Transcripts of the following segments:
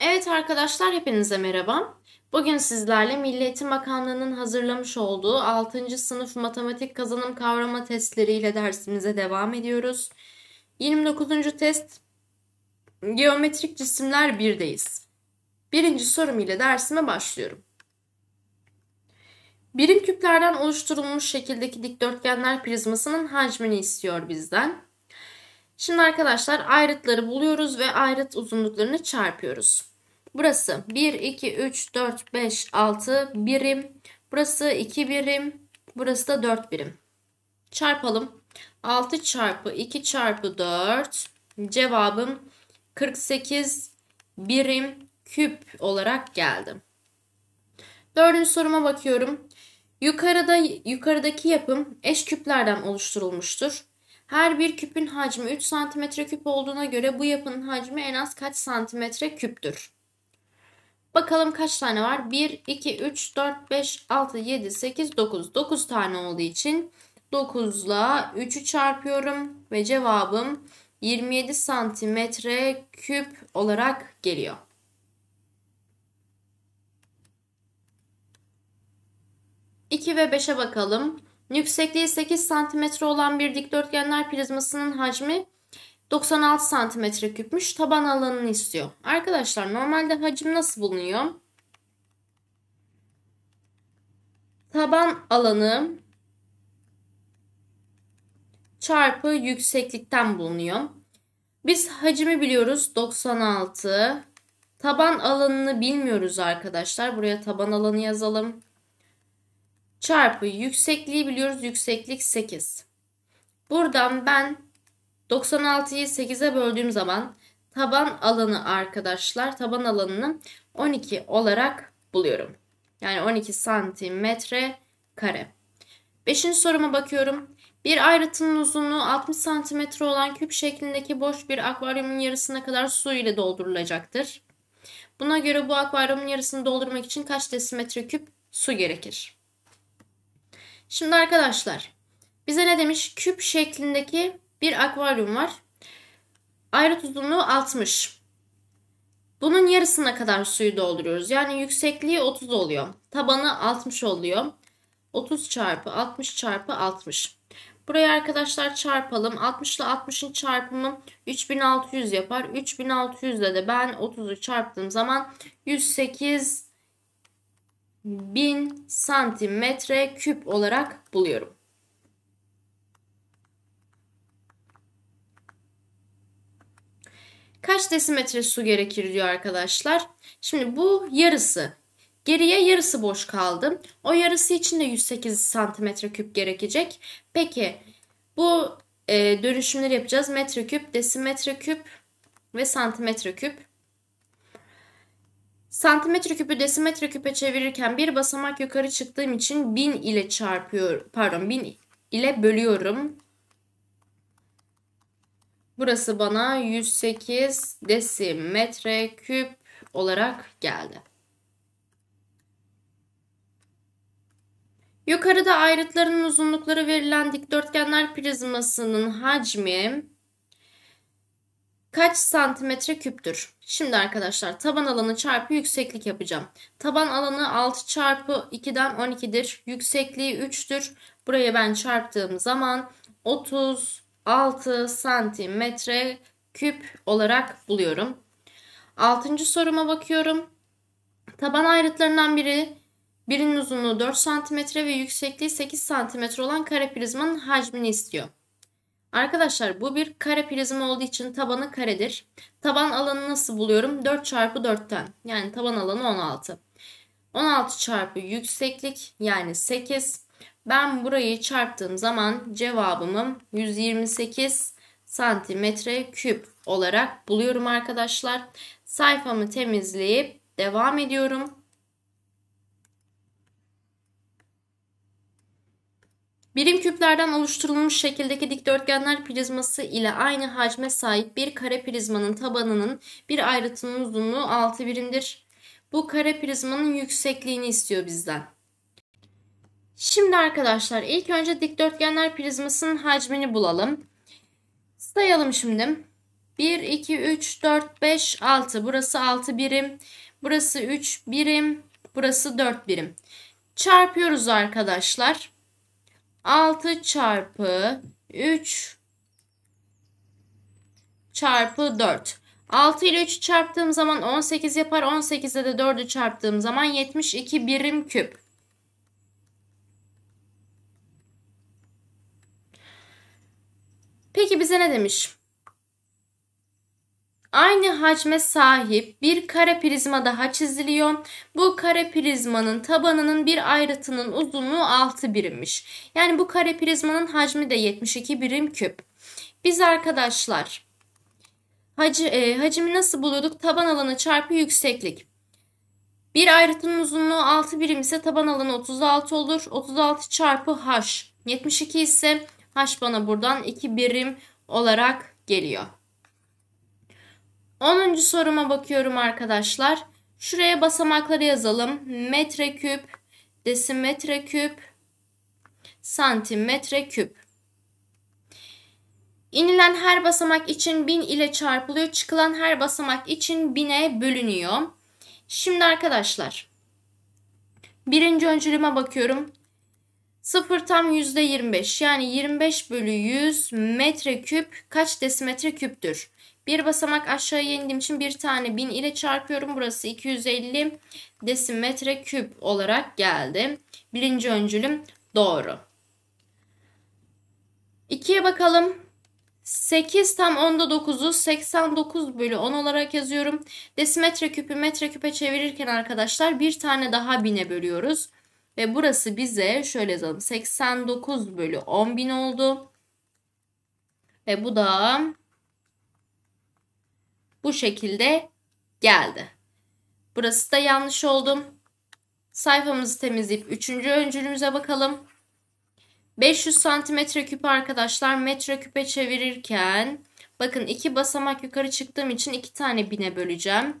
Evet arkadaşlar hepinize merhaba. Bugün sizlerle Milli Eğitim Bakanlığı'nın hazırlamış olduğu 6. sınıf matematik kazanım kavrama testleriyle dersimize devam ediyoruz. 29. test geometrik cisimler 1'deyiz. Birinci sorum ile dersime başlıyorum. Birim küplerden oluşturulmuş şekildeki dikdörtgenler prizmasının hacmini istiyor bizden. Şimdi arkadaşlar ayrıtları buluyoruz ve ayrıt uzunluklarını çarpıyoruz. Burası 1, 2, 3, 4, 5, 6 birim. Burası 2 birim. Burası da 4 birim. Çarpalım. 6 çarpı 2 çarpı 4. Cevabım 48 birim küp olarak geldi. Dördüncü soruma bakıyorum. Yukarıda yukarıdaki yapım eş küplerden oluşturulmuştur. Her bir küpün hacmi 3 santimetre küp olduğuna göre bu yapının hacmi en az kaç santimetre küptür? Bakalım kaç tane var? 1, 2, 3, 4, 5, 6, 7, 8, 9. 9 tane olduğu için 9 ile 3'ü çarpıyorum ve cevabım 27 santimetre küp olarak geliyor. 2 ve 5'e bakalım. Yüksekliği 8 cm olan bir dikdörtgenler prizmasının hacmi 96 cm küpmüş. Taban alanını istiyor. Arkadaşlar normalde hacim nasıl bulunuyor? Taban alanı çarpı yükseklikten bulunuyor. Biz hacmi biliyoruz 96. Taban alanını bilmiyoruz arkadaşlar. Buraya taban alanı yazalım çarpı yüksekliği biliyoruz. Yükseklik 8. Buradan ben 96'yı 8'e böldüğüm zaman taban alanı arkadaşlar taban alanını 12 olarak buluyorum. Yani 12 santimetre kare. Beşinci soruma bakıyorum. Bir ayrıtının uzunluğu 60 santimetre olan küp şeklindeki boş bir akvaryumun yarısına kadar su ile doldurulacaktır. Buna göre bu akvaryumun yarısını doldurmak için kaç desimetre küp su gerekir? Şimdi arkadaşlar bize ne demiş? Küp şeklindeki bir akvaryum var. Ayrıt uzunluğu 60. Bunun yarısına kadar suyu dolduruyoruz. Yani yüksekliği 30 oluyor. Tabanı 60 oluyor. 30 çarpı 60 çarpı 60. Buraya arkadaşlar çarpalım. 60 ile 60'ın çarpımı 3600 yapar. 3600 de ben 30'u çarptığım zaman 108 1000 santimetre küp olarak buluyorum. Kaç desimetre su gerekir diyor arkadaşlar. Şimdi bu yarısı. Geriye yarısı boş kaldı. O yarısı için de 108 santimetre küp gerekecek. Peki bu e, dönüşümleri yapacağız. Metreküp, desimetre küp ve santimetre küp. Santimetre küpü desimetre küpe çevirirken bir basamak yukarı çıktığım için 1000 ile çarpıyor pardon 1000 ile bölüyorum. Burası bana 108 desimetre küp olarak geldi. Yukarıda ayrıtların uzunlukları verilen dikdörtgenler prizmasının hacmi kaç santimetre küptür? Şimdi arkadaşlar taban alanı çarpı yükseklik yapacağım. Taban alanı 6 çarpı 2'den 12'dir. Yüksekliği 3'tür. Buraya ben çarptığım zaman 36 santimetre küp olarak buluyorum. Altıncı soruma bakıyorum. Taban ayrıtlarından biri birinin uzunluğu 4 santimetre ve yüksekliği 8 santimetre olan kare prizmanın hacmini istiyor. Arkadaşlar bu bir kare prizm olduğu için tabanı karedir. Taban alanı nasıl buluyorum? 4 çarpı 4'ten. Yani taban alanı 16. 16 çarpı yükseklik yani 8. Ben burayı çarptığım zaman cevabımı 128 santimetre küp olarak buluyorum arkadaşlar. Sayfamı temizleyip devam ediyorum. Birim küplerden oluşturulmuş şekildeki dikdörtgenler prizması ile aynı hacme sahip bir kare prizmanın tabanının bir ayrıtının uzunluğu 6 birimdir. Bu kare prizmanın yüksekliğini istiyor bizden. Şimdi arkadaşlar ilk önce dikdörtgenler prizmasının hacmini bulalım. Sayalım şimdi. 1, 2, 3, 4, 5, 6. Burası 6 birim. Burası 3 birim. Burası 4 birim. Çarpıyoruz arkadaşlar. 6 çarpı 3 çarpı 4. 6 ile 3 çarptığım zaman 18 yapar. 18 ile de 4'ü çarptığım zaman 72 birim küp. Peki bize ne demiş? aynı hacme sahip bir kare prizma daha çiziliyor. Bu kare prizmanın tabanının bir ayrıtının uzunluğu 6 birimmiş. Yani bu kare prizmanın hacmi de 72 birim küp. Biz arkadaşlar hac, e, hacmi nasıl buluyorduk? Taban alanı çarpı yükseklik. Bir ayrıtının uzunluğu 6 birim ise taban alanı 36 olur. 36 çarpı h. 72 ise h bana buradan 2 birim olarak geliyor. 10. soruma bakıyorum arkadaşlar. Şuraya basamakları yazalım. Metreküp, desimetreküp, santimetreküp. İnilen her basamak için 1000 ile çarpılıyor. Çıkılan her basamak için 1000'e bölünüyor. Şimdi arkadaşlar. Birinci öncülüme bakıyorum. 0 tam %25 yani 25 bölü 100 metreküp kaç desimetre küptür? Bir basamak aşağı indiğim için bir tane 1000 ile çarpıyorum. Burası 250 desimetre küp olarak geldi. Birinci öncülüm doğru. İkiye bakalım. 8 tam 10'da 9'u 89 bölü 10 olarak yazıyorum. Desimetre küpü metre küpe çevirirken arkadaşlar bir tane daha bine bölüyoruz. Ve burası bize şöyle yazalım. 89 bölü 10 bin oldu. Ve bu da bu şekilde geldi. Burası da yanlış oldum. Sayfamızı temizleyip 3. öncülümüze bakalım. 500 santimetre küp arkadaşlar metreküpe çevirirken bakın iki basamak yukarı çıktığım için iki tane bine böleceğim.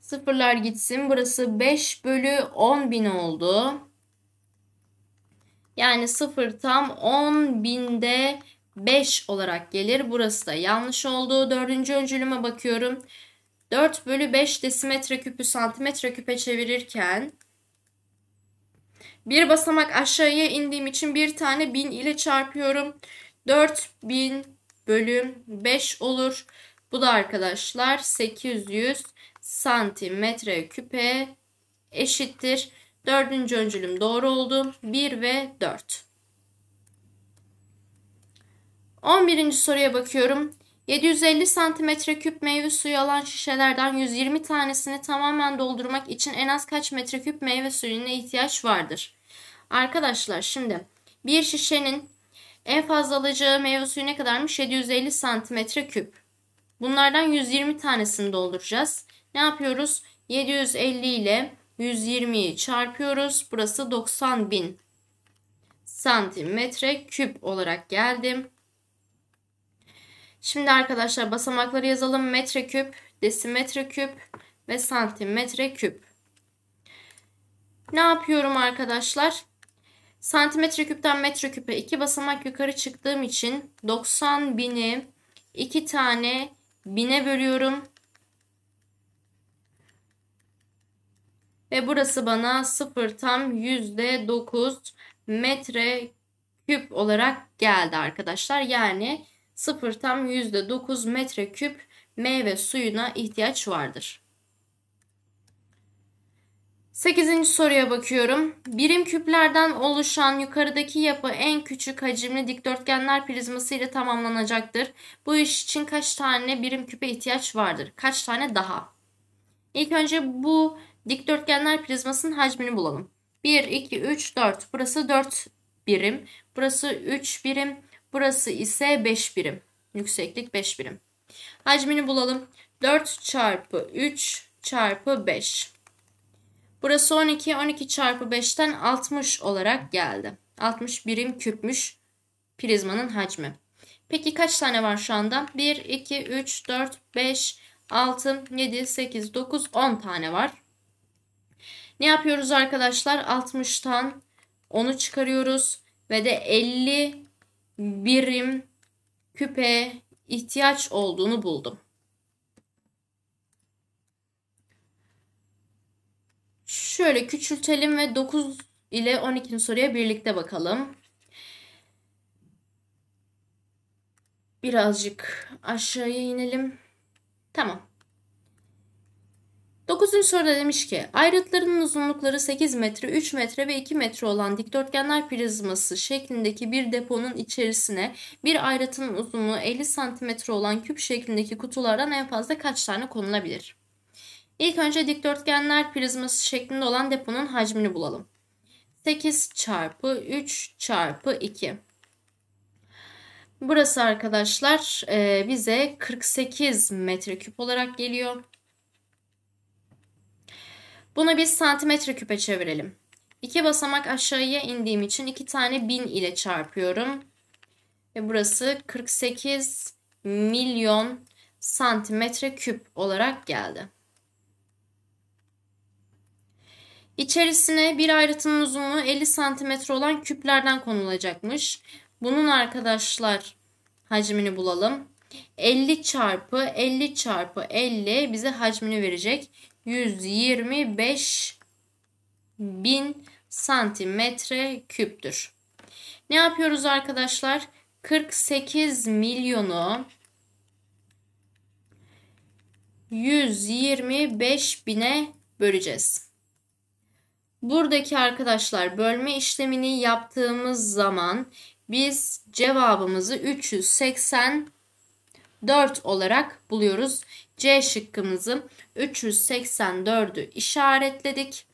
Sıfırlar gitsin. Burası 5 bölü 10 bin oldu. Yani sıfır tam 10 binde 5 olarak gelir. Burası da yanlış oldu. Dördüncü öncülüme bakıyorum. 4 bölü 5 desimetre küpü santimetre küpe çevirirken bir basamak aşağıya indiğim için bir tane 1000 ile çarpıyorum. 4000 bölü 5 olur. Bu da arkadaşlar 800 santimetre küpe eşittir. Dördüncü öncülüm doğru oldu. 1 ve 4. 11. soruya bakıyorum. 750 santimetre küp meyve suyu alan şişelerden 120 tanesini tamamen doldurmak için en az kaç metreküp meyve suyuna ihtiyaç vardır? Arkadaşlar şimdi bir şişenin en fazla alacağı meyve suyu ne kadarmış? 750 santimetre küp. Bunlardan 120 tanesini dolduracağız. Ne yapıyoruz? 750 ile 120'yi çarpıyoruz. Burası 90 bin santimetre küp olarak geldim. Şimdi arkadaşlar basamakları yazalım. Metreküp, desimetreküp ve santimetreküp. Ne yapıyorum arkadaşlar? Santimetreküpten metreküpe 2 basamak yukarı çıktığım için 90 bini 2 tane bine bölüyorum. Ve burası bana 0 tam %9 metre küp olarak geldi arkadaşlar. Yani 0 tam %9 metreküp meyve suyuna ihtiyaç vardır. 8. soruya bakıyorum. Birim küplerden oluşan yukarıdaki yapı en küçük hacimli dikdörtgenler prizması ile tamamlanacaktır. Bu iş için kaç tane birim küpe ihtiyaç vardır? Kaç tane daha? İlk önce bu dikdörtgenler prizmasının hacmini bulalım. 1, 2, 3, 4. Burası 4 birim. Burası 3 birim. Burası ise 5 birim. Yükseklik 5 birim. Hacmini bulalım. 4 çarpı 3 çarpı 5. Burası 12. 12 çarpı 5'ten 60 olarak geldi. 60 birim küpmüş prizmanın hacmi. Peki kaç tane var şu anda? 1, 2, 3, 4, 5, 6, 7, 8, 9, 10 tane var. Ne yapıyoruz arkadaşlar? 60'tan 10'u çıkarıyoruz ve de 50 birim küpe ihtiyaç olduğunu buldum. Şöyle küçültelim ve 9 ile 12. soruya birlikte bakalım. Birazcık aşağıya inelim. Tamam. 9. soruda demiş ki ayrıtlarının uzunlukları 8 metre, 3 metre ve 2 metre olan dikdörtgenler prizması şeklindeki bir deponun içerisine bir ayrıtının uzunluğu 50 santimetre olan küp şeklindeki kutulardan en fazla kaç tane konulabilir? İlk önce dikdörtgenler prizması şeklinde olan deponun hacmini bulalım. 8 çarpı 3 çarpı 2. Burası arkadaşlar bize 48 metreküp olarak geliyor. Bunu biz santimetre küpe çevirelim. 2 basamak aşağıya indiğim için 2 tane 1000 ile çarpıyorum. Ve burası 48 milyon santimetre küp olarak geldi. İçerisine bir ayrıtının uzunluğu 50 santimetre olan küplerden konulacakmış. Bunun arkadaşlar hacmini bulalım. 50 çarpı 50 çarpı 50 bize hacmini verecek. 125 bin santimetre küptür. Ne yapıyoruz arkadaşlar? 48 milyonu 125 bine böleceğiz. Buradaki arkadaşlar bölme işlemini yaptığımız zaman biz cevabımızı 384 olarak buluyoruz. C şıkkımızın 384'ü işaretledik.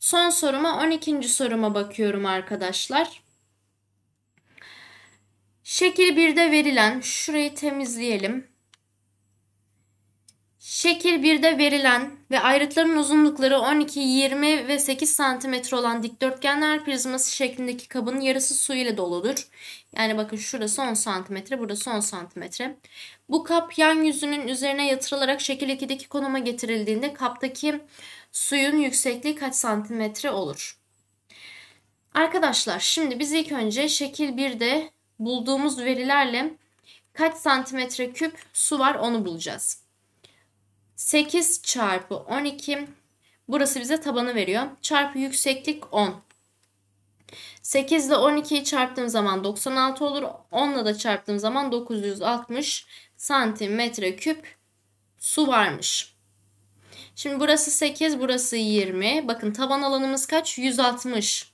Son soruma 12. soruma bakıyorum arkadaşlar. Şekil 1'de verilen şurayı temizleyelim. Şekil 1'de verilen ve ayrıtların uzunlukları 12, 20 ve 8 cm olan dikdörtgenler prizması şeklindeki kabın yarısı su ile doludur. Yani bakın şurası 10 cm, burası 10 cm. Bu kap yan yüzünün üzerine yatırılarak şekil 2'deki konuma getirildiğinde kaptaki suyun yüksekliği kaç santimetre olur? Arkadaşlar şimdi biz ilk önce şekil 1'de bulduğumuz verilerle kaç santimetre küp su var onu bulacağız. 8 çarpı 12 burası bize tabanı veriyor. Çarpı yükseklik 10. 8 ile 12'yi çarptığım zaman 96 olur. 10 ile de çarptığım zaman 960 santimetre küp su varmış. Şimdi burası 8, burası 20. Bakın taban alanımız kaç? 160.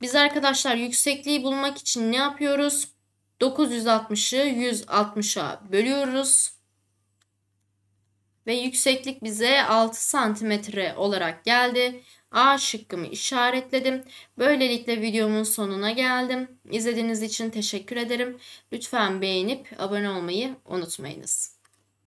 Biz arkadaşlar yüksekliği bulmak için ne yapıyoruz? 960'ı 160'a bölüyoruz ve yükseklik bize 6 santimetre olarak geldi. A şıkkımı işaretledim. Böylelikle videomun sonuna geldim. İzlediğiniz için teşekkür ederim. Lütfen beğenip abone olmayı unutmayınız.